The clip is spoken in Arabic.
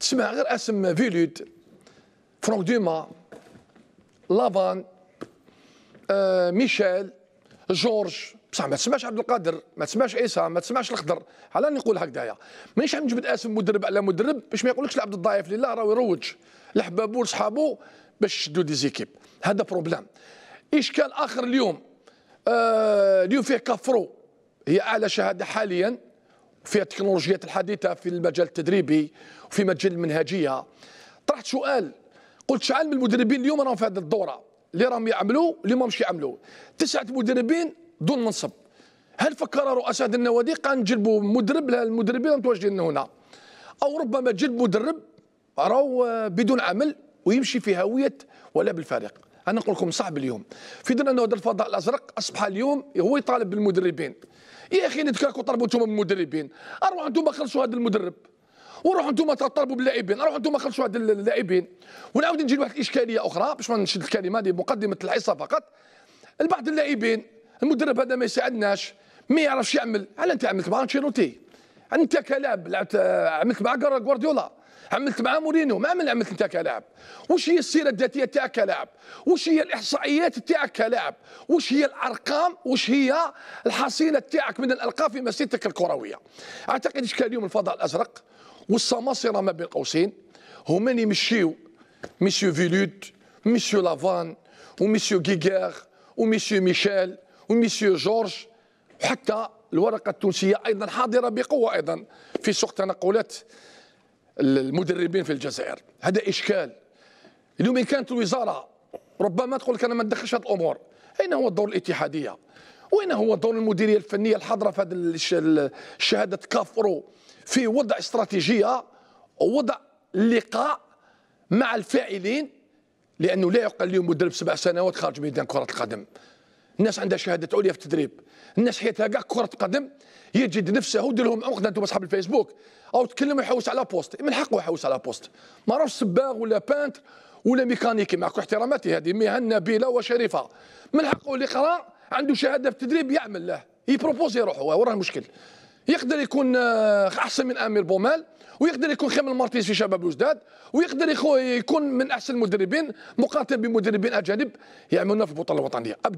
تسمع غير اسم فيلود فرانك ديما لافان آه ميشيل جورج بصح ما تسمعش عبد القادر ما تسمعش عيسى ما تسمعش الخضر على نقول هكذايا مانيش عم نجبد اسم مدرب على مدرب باش ما يقولكش لعبد الضعيف لا راه يروج لحبابو لصحابو باش يشدوا دي زيكيب هذا بروبليم اشكال اخر اليوم آه اليوم فيه كافرو هي اعلى شهاده حاليا في التكنولوجيات الحديثه في المجال التدريبي وفي مجال المنهجيه طرحت سؤال قلت شحال من المدربين اليوم راهم في هذه الدوره اللي راهم يعملوا اللي ما مش يعملوا تسعه مدربين دون منصب هل فكر رؤساء النوادي قال نجلبوا مدرب للمدربين متواجدين هنا او ربما جلب مدرب راهو بدون عمل ويمشي في هويه ولا بالفريق انا نقول لكم صعب اليوم في ظن انه هذا الفضاء الازرق اصبح اليوم هو يطالب بالمدربين يا اخي نتكاكو طلبوا انتم من المدربين اروحوا انتم خلصوا هذا المدرب وروحوا انتم تطلبوا باللاعبين روحوا انتم خلصوا هذا اللاعبين ونعاود نجي لواحد الاشكاليه اخرى باش ما نشد الكلمه هذه مقدمه الحصه فقط البعض اللاعبين المدرب هذا ما يساعدناش ما يعرفش يعمل على انت عملت مع انشيلوتي انت كلاعب لعبت عملت مع جوارديولا عملت مع مورينو ما من عملت انت كلاعب وش هي السيره الذاتيه تاعك كلاعب وش هي الاحصائيات تاعك كلاعب وش هي الارقام وش هي الحصيله تاعك من الالقاب في مسيرتك الكرويه اعتقد اش كان اليوم الفضاء الازرق والصماصره ما بين قوسين هما اللي يمشيو ميسيو فيلود ميسيو لافان وميسيو غيغار وميسيو ميشيل وميسيو جورج وحتى الورقه التونسيه ايضا حاضره بقوه ايضا في سوق تنقلات المدربين في الجزائر هذا اشكال اليوم ان كانت الوزاره ربما تقول لك انا ما ندخلش هذه الامور اين هو الدور الاتحاديه وين هو دور المديريه الفنيه الحاضره في هذه الشهاده كافرو في وضع استراتيجيه ووضع لقاء مع الفاعلين لانه لا يقل اليوم مدرب سبع سنوات خارج ميدان كره القدم الناس عندها شهادات عليا في التدريب الناس حياتها كاع كره قدم يجد نفسه ودير لهم عقده انتم اصحاب الفيسبوك او تكلم يحوس على بوست من حقه يحوس على بوست ما عرفش صباغ ولا بانتر ولا ميكانيكي مع كل احتراماتي هذه مهن نبيله وشريفه من حقه اللي قرا عنده شهاده في التدريب يعمل له يبروبوزي روحه وراه المشكل يقدر يكون آه، احسن من امير بومال ويقدر يكون خيم المارتيز مارتيز في شباب وجداد ويقدر يكون من احسن المدربين مقاتل بمدربين اجانب يعملون في البطوله الوطنيه